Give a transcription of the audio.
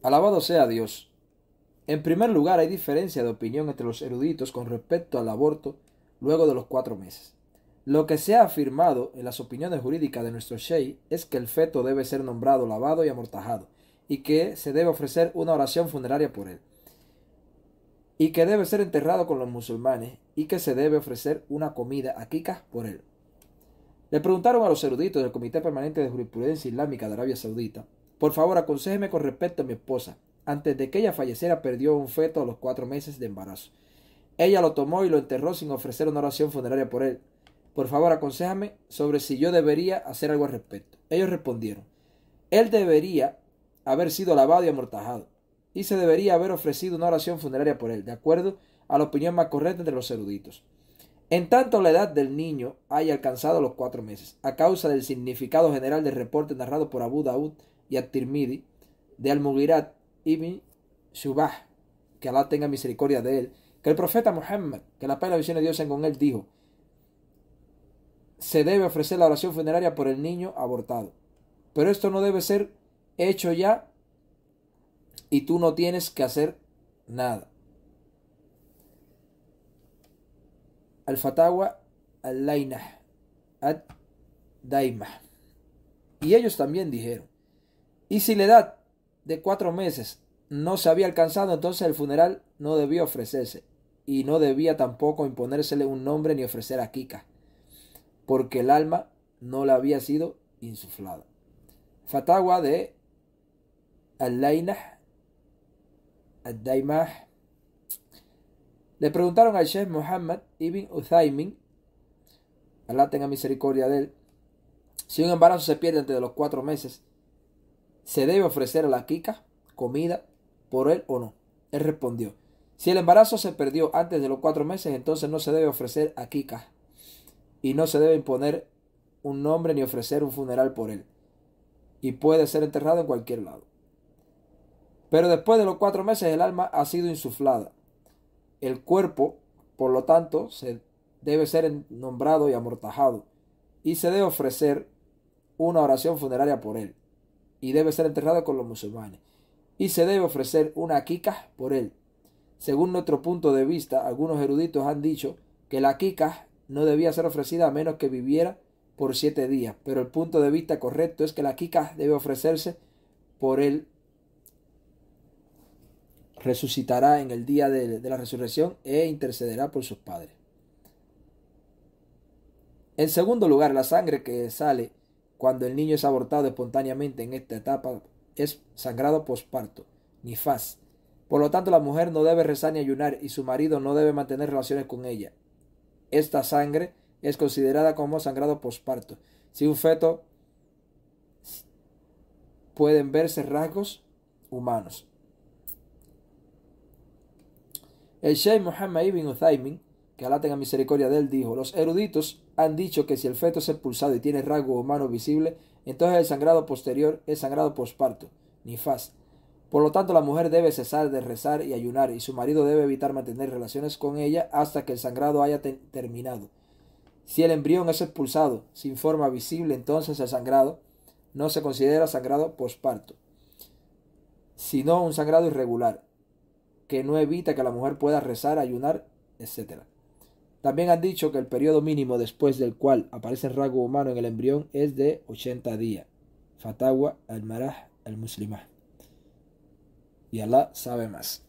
Alabado sea Dios. En primer lugar, hay diferencia de opinión entre los eruditos con respecto al aborto luego de los cuatro meses. Lo que se ha afirmado en las opiniones jurídicas de nuestro Sheikh es que el feto debe ser nombrado, lavado y amortajado, y que se debe ofrecer una oración funeraria por él, y que debe ser enterrado con los musulmanes, y que se debe ofrecer una comida a Kika por él. Le preguntaron a los eruditos del Comité Permanente de Jurisprudencia Islámica de Arabia Saudita por favor, aconsejeme con respecto a mi esposa. Antes de que ella falleciera, perdió un feto a los cuatro meses de embarazo. Ella lo tomó y lo enterró sin ofrecer una oración funeraria por él. Por favor, aconsejame sobre si yo debería hacer algo al respecto. Ellos respondieron: Él debería haber sido lavado y amortajado, y se debería haber ofrecido una oración funeraria por él, de acuerdo a la opinión más correcta entre los eruditos. En tanto la edad del niño haya alcanzado los cuatro meses, a causa del significado general del reporte narrado por Abu Daud y at-Tirmidhi de Al-Mughirat ibn Shubah, que Allah tenga misericordia de él, que el profeta Muhammad, que la paz y la visión de Dios sean con él, dijo, se debe ofrecer la oración funeraria por el niño abortado. Pero esto no debe ser hecho ya y tú no tienes que hacer nada. Al-Fatawa al-Lainah ad-Daimah. Y ellos también dijeron, y si la edad de cuatro meses no se había alcanzado, entonces el funeral no debía ofrecerse y no debía tampoco imponérsele un nombre ni ofrecer a Kika, porque el alma no le había sido insuflada. Fatawa de Al-Lainah, Al-Daimah, le preguntaron al Sheikh Muhammad ibn Uthaymin, Alá tenga misericordia de él, si un embarazo se pierde antes de los cuatro meses, ¿Se debe ofrecer a la quica comida por él o no? Él respondió, si el embarazo se perdió antes de los cuatro meses, entonces no se debe ofrecer a quica y no se debe imponer un nombre ni ofrecer un funeral por él. Y puede ser enterrado en cualquier lado. Pero después de los cuatro meses el alma ha sido insuflada. El cuerpo, por lo tanto, se debe ser nombrado y amortajado. Y se debe ofrecer una oración funeraria por él y debe ser enterrado con los musulmanes, y se debe ofrecer una quica por él. Según nuestro punto de vista, algunos eruditos han dicho que la quica no debía ser ofrecida a menos que viviera por siete días, pero el punto de vista correcto es que la quica debe ofrecerse por él. Resucitará en el día de la resurrección e intercederá por sus padres. En segundo lugar, la sangre que sale cuando el niño es abortado espontáneamente en esta etapa, es sangrado posparto, faz. Por lo tanto, la mujer no debe rezar ni ayunar y su marido no debe mantener relaciones con ella. Esta sangre es considerada como sangrado posparto. Si un feto pueden verse rasgos humanos. El Sheikh Muhammad ibn Uthaymin que Alá tenga misericordia de él, dijo, los eruditos han dicho que si el feto es expulsado y tiene rasgo humano visible, entonces el sangrado posterior es sangrado posparto, faz Por lo tanto, la mujer debe cesar de rezar y ayunar, y su marido debe evitar mantener relaciones con ella hasta que el sangrado haya terminado. Si el embrión es expulsado sin forma visible, entonces el sangrado no se considera sangrado posparto, sino un sangrado irregular, que no evita que la mujer pueda rezar, ayunar, etc. También han dicho que el periodo mínimo después del cual aparece el rasgo humano en el embrión es de 80 días. Fatawa al-Maraj al-Muslimah. Y Allah sabe más.